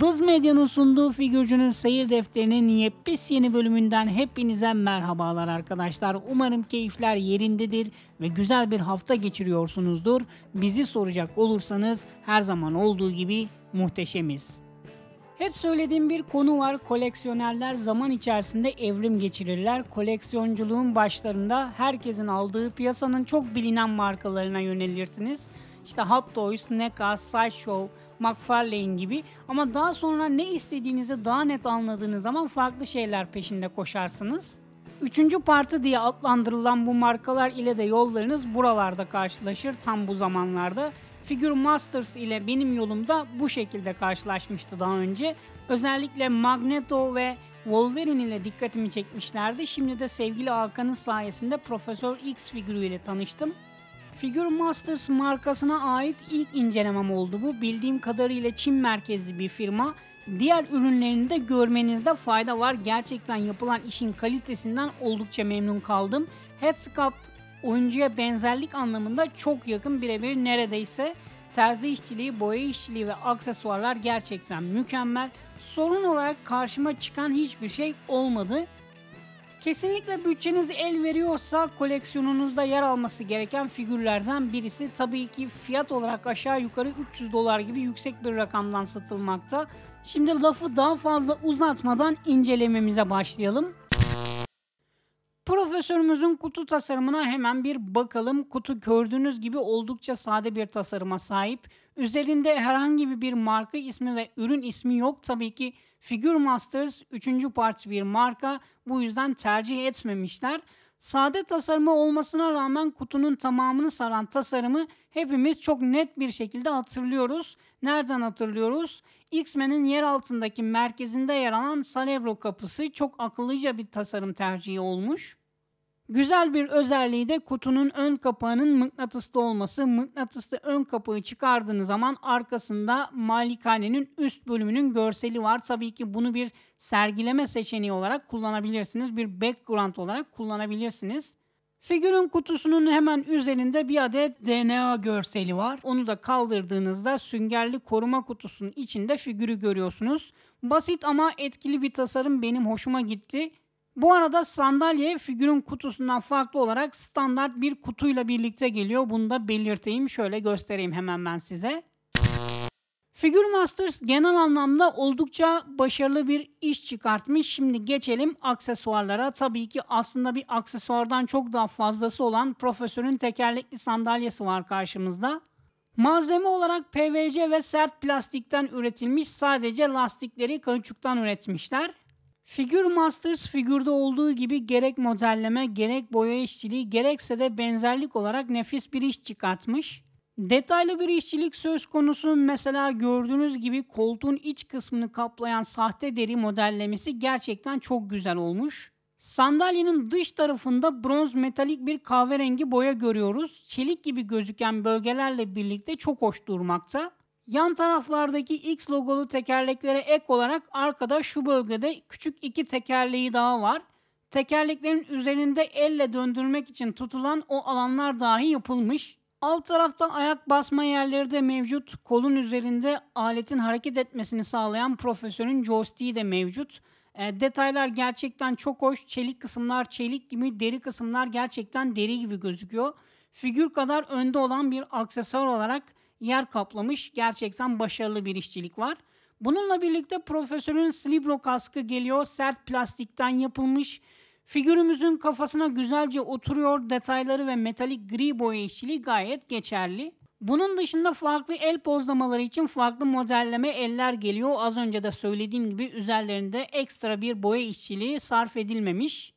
Bız Medya'nın sunduğu figürcünün seyir defterinin yepis yeni bölümünden hepinize merhabalar arkadaşlar. Umarım keyifler yerindedir ve güzel bir hafta geçiriyorsunuzdur. Bizi soracak olursanız her zaman olduğu gibi muhteşemiz. Hep söylediğim bir konu var. Koleksiyonerler zaman içerisinde evrim geçirirler. Koleksiyonculuğun başlarında herkesin aldığı piyasanın çok bilinen markalarına yönelirsiniz. İşte Hot Toys, NECA, SciShow, McFarlane gibi ama daha sonra ne istediğinizi daha net anladığınız zaman farklı şeyler peşinde koşarsınız. Üçüncü parti diye adlandırılan bu markalar ile de yollarınız buralarda karşılaşır tam bu zamanlarda. Figure Masters ile benim yolumda bu şekilde karşılaşmıştı daha önce. Özellikle Magneto ve Wolverine ile dikkatimi çekmişlerdi. Şimdi de sevgili Hakan'ın sayesinde Profesör X figürüyle tanıştım. Figure Masters markasına ait ilk incelemem oldu bu. Bildiğim kadarıyla Çin merkezli bir firma. Diğer ürünlerini de görmenizde fayda var. Gerçekten yapılan işin kalitesinden oldukça memnun kaldım. Headscarf oyuncuya benzerlik anlamında çok yakın birebir neredeyse. Terzi işçiliği, boya işçiliği ve aksesuarlar gerçekten mükemmel. Sorun olarak karşıma çıkan hiçbir şey olmadı. Kesinlikle bütçeniz el veriyorsa koleksiyonunuzda yer alması gereken figürlerden birisi tabii ki fiyat olarak aşağı yukarı 300 dolar gibi yüksek bir rakamdan satılmakta. Şimdi lafı daha fazla uzatmadan incelememize başlayalım. Profesörümüzün kutu tasarımına hemen bir bakalım. Kutu gördüğünüz gibi oldukça sade bir tasarıma sahip. Üzerinde herhangi bir marka ismi ve ürün ismi yok. Tabii ki Figure Masters 3. parti bir marka bu yüzden tercih etmemişler. Sade tasarımı olmasına rağmen kutunun tamamını saran tasarımı hepimiz çok net bir şekilde hatırlıyoruz. Nereden hatırlıyoruz? X-Men'in yer altındaki merkezinde yer alan Salebro kapısı çok akıllıca bir tasarım tercihi olmuş. Güzel bir özelliği de kutunun ön kapağının mıknatıslı olması. Mıknatıslı ön kapağı çıkardığınız zaman arkasında malikanenin üst bölümünün görseli var. Tabii ki bunu bir sergileme seçeneği olarak kullanabilirsiniz. Bir background olarak kullanabilirsiniz. Figürün kutusunun hemen üzerinde bir adet DNA görseli var. Onu da kaldırdığınızda süngerli koruma kutusunun içinde figürü görüyorsunuz. Basit ama etkili bir tasarım benim hoşuma gitti. Bu arada sandalye figürün kutusundan farklı olarak standart bir kutuyla birlikte geliyor. Bunu da belirteyim. Şöyle göstereyim hemen ben size. Figür Masters genel anlamda oldukça başarılı bir iş çıkartmış. Şimdi geçelim aksesuarlara. Tabii ki aslında bir aksesuardan çok daha fazlası olan profesörün tekerlekli sandalyesi var karşımızda. Malzeme olarak PVC ve sert plastikten üretilmiş sadece lastikleri kauçuktan üretmişler. Figure Masters figürde olduğu gibi gerek modelleme, gerek boya işçiliği, gerekse de benzerlik olarak nefis bir iş çıkartmış. Detaylı bir işçilik söz konusu mesela gördüğünüz gibi koltuğun iç kısmını kaplayan sahte deri modellemesi gerçekten çok güzel olmuş. Sandalyenin dış tarafında bronz metalik bir kahverengi boya görüyoruz. Çelik gibi gözüken bölgelerle birlikte çok hoş durmakta. Yan taraflardaki X logolu tekerleklere ek olarak arkada şu bölgede küçük iki tekerleği daha var. Tekerleklerin üzerinde elle döndürmek için tutulan o alanlar dahi yapılmış. Alt taraftan ayak basma yerleri de mevcut. Kolun üzerinde aletin hareket etmesini sağlayan profesörün joystick'i de mevcut. E, detaylar gerçekten çok hoş. Çelik kısımlar çelik gibi, deri kısımlar gerçekten deri gibi gözüküyor. Figür kadar önde olan bir aksesuar olarak yer kaplamış gerçekten başarılı bir işçilik var. Bununla birlikte profesörün Slibro kaskı geliyor. Sert plastikten yapılmış. Figürümüzün kafasına güzelce oturuyor. Detayları ve metalik gri boya işçiliği gayet geçerli. Bunun dışında farklı el pozlamaları için farklı modelleme eller geliyor. Az önce de söylediğim gibi üzerlerinde ekstra bir boya işçiliği sarf edilmemiş.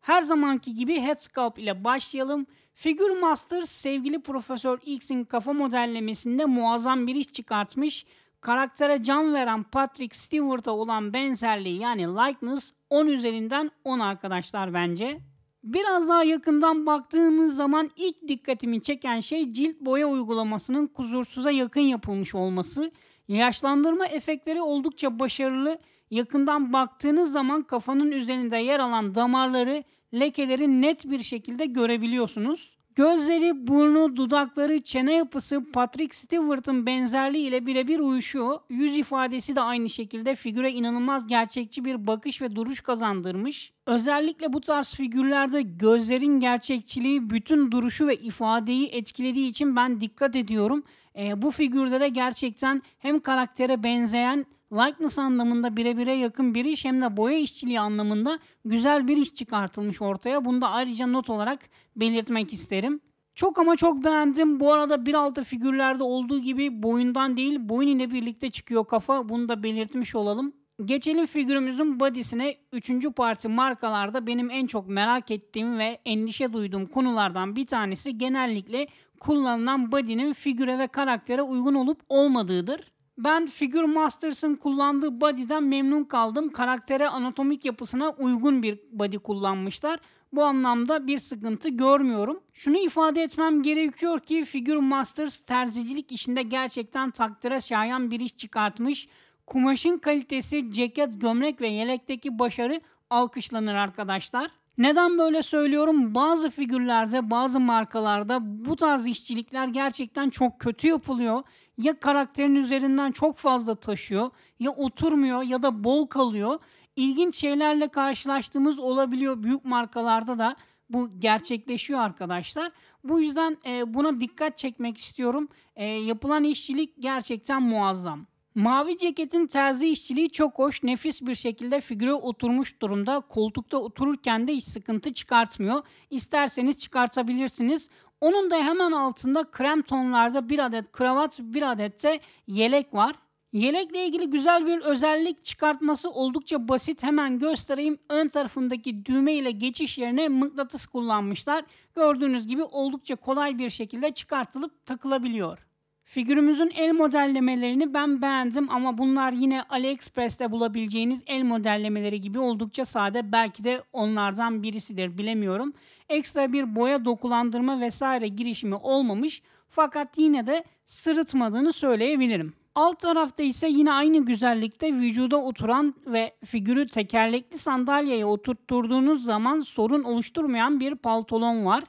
Her zamanki gibi head sculpt ile başlayalım. Figure Master sevgili Profesör X'in kafa modellemesinde muazzam bir iş çıkartmış. Karaktere can veren Patrick Stewart'a olan benzerliği yani likeness 10 üzerinden 10 arkadaşlar bence. Biraz daha yakından baktığımız zaman ilk dikkatimi çeken şey cilt boya uygulamasının kusursuza yakın yapılmış olması. Yaşlandırma efektleri oldukça başarılı yakından baktığınız zaman kafanın üzerinde yer alan damarları, lekeleri net bir şekilde görebiliyorsunuz. Gözleri, burnu, dudakları, çene yapısı Patrick Stewart'ın benzerliği ile birebir uyuşuyor. Yüz ifadesi de aynı şekilde figüre inanılmaz gerçekçi bir bakış ve duruş kazandırmış. Özellikle bu tarz figürlerde gözlerin gerçekçiliği bütün duruşu ve ifadeyi etkilediği için ben dikkat ediyorum. E, bu figürde de gerçekten hem karaktere benzeyen likeness anlamında bire yakın bir iş hem de boya işçiliği anlamında güzel bir iş çıkartılmış ortaya. Bunu da ayrıca not olarak belirtmek isterim. Çok ama çok beğendim. Bu arada 1.6 figürlerde olduğu gibi boyundan değil boyun ile birlikte çıkıyor kafa. Bunu da belirtmiş olalım. Geçelim figürümüzün badisine. Üçüncü parti markalarda benim en çok merak ettiğim ve endişe duyduğum konulardan bir tanesi genellikle kullanılan body'nin figüre ve karaktere uygun olup olmadığıdır. Ben Figure Masters'ın kullandığı body'den memnun kaldım. Karaktere anatomik yapısına uygun bir body kullanmışlar. Bu anlamda bir sıkıntı görmüyorum. Şunu ifade etmem gerekiyor ki Figure Masters terzicilik işinde gerçekten takdire şayan bir iş çıkartmış. Kumaşın kalitesi, ceket, gömlek ve yelekteki başarı alkışlanır arkadaşlar. Neden böyle söylüyorum? Bazı figürlerde, bazı markalarda bu tarz işçilikler gerçekten çok kötü yapılıyor ya karakterin üzerinden çok fazla taşıyor ya oturmuyor ya da bol kalıyor. İlginç şeylerle karşılaştığımız olabiliyor büyük markalarda da bu gerçekleşiyor arkadaşlar. Bu yüzden e, buna dikkat çekmek istiyorum. E, yapılan işçilik gerçekten muazzam. Mavi ceketin terzi işçiliği çok hoş, nefis bir şekilde figüre oturmuş durumda. Koltukta otururken de hiç sıkıntı çıkartmıyor. İsterseniz çıkartabilirsiniz. Onun da hemen altında krem tonlarda bir adet kravat, bir adet de yelek var. Yelekle ilgili güzel bir özellik çıkartması oldukça basit. Hemen göstereyim. Ön tarafındaki düğme ile geçiş yerine mıknatıs kullanmışlar. Gördüğünüz gibi oldukça kolay bir şekilde çıkartılıp takılabiliyor. Figürümüzün el modellemelerini ben beğendim ama bunlar yine AliExpress'te bulabileceğiniz el modellemeleri gibi oldukça sade. Belki de onlardan birisidir bilemiyorum. Ekstra bir boya dokulandırma vesaire girişimi olmamış fakat yine de sırıtmadığını söyleyebilirim. Alt tarafta ise yine aynı güzellikte vücuda oturan ve figürü tekerlekli sandalyeye oturtturduğunuz zaman sorun oluşturmayan bir paltolon var.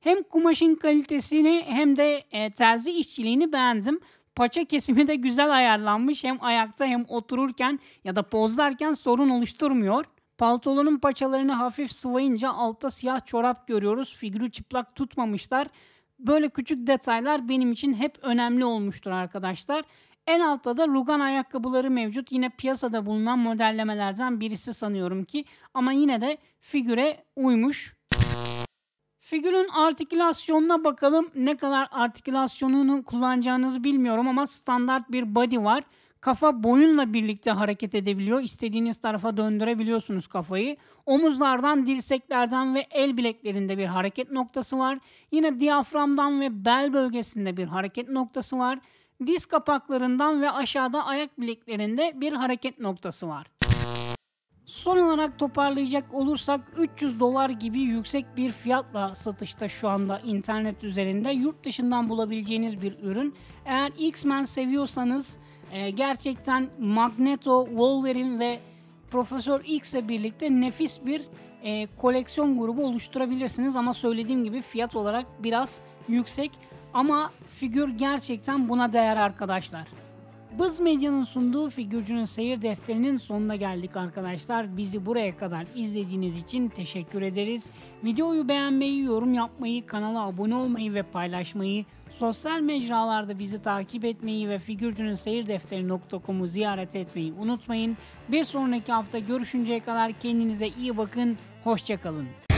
Hem kumaşın kalitesini hem de e, terzi işçiliğini beğendim. Paça kesimi de güzel ayarlanmış. Hem ayakta hem otururken ya da pozlarken sorun oluşturmuyor. Paltolonun paçalarını hafif sıvayınca altta siyah çorap görüyoruz. Figürü çıplak tutmamışlar. Böyle küçük detaylar benim için hep önemli olmuştur arkadaşlar. En altta da rugan ayakkabıları mevcut. Yine piyasada bulunan modellemelerden birisi sanıyorum ki. Ama yine de figüre uymuş. Figürün artikülasyonuna bakalım. Ne kadar artikülasyonunu kullanacağınızı bilmiyorum ama standart bir body var. Kafa boyunla birlikte hareket edebiliyor. İstediğiniz tarafa döndürebiliyorsunuz kafayı. Omuzlardan, dirseklerden ve el bileklerinde bir hareket noktası var. Yine diyaframdan ve bel bölgesinde bir hareket noktası var. Diz kapaklarından ve aşağıda ayak bileklerinde bir hareket noktası var. Son olarak toparlayacak olursak 300 dolar gibi yüksek bir fiyatla satışta şu anda internet üzerinde yurt dışından bulabileceğiniz bir ürün. Eğer X-Men seviyorsanız e, gerçekten Magneto, Wolverine ve Profesör X'e birlikte nefis bir e, koleksiyon grubu oluşturabilirsiniz ama söylediğim gibi fiyat olarak biraz yüksek ama figür gerçekten buna değer arkadaşlar. Bız Medya'nın sunduğu Figürcünün Seyir Defteri'nin sonuna geldik arkadaşlar. Bizi buraya kadar izlediğiniz için teşekkür ederiz. Videoyu beğenmeyi, yorum yapmayı, kanala abone olmayı ve paylaşmayı, sosyal mecralarda bizi takip etmeyi ve figürcünün seyirdefteri.com'u ziyaret etmeyi unutmayın. Bir sonraki hafta görüşünceye kadar kendinize iyi bakın, hoşçakalın.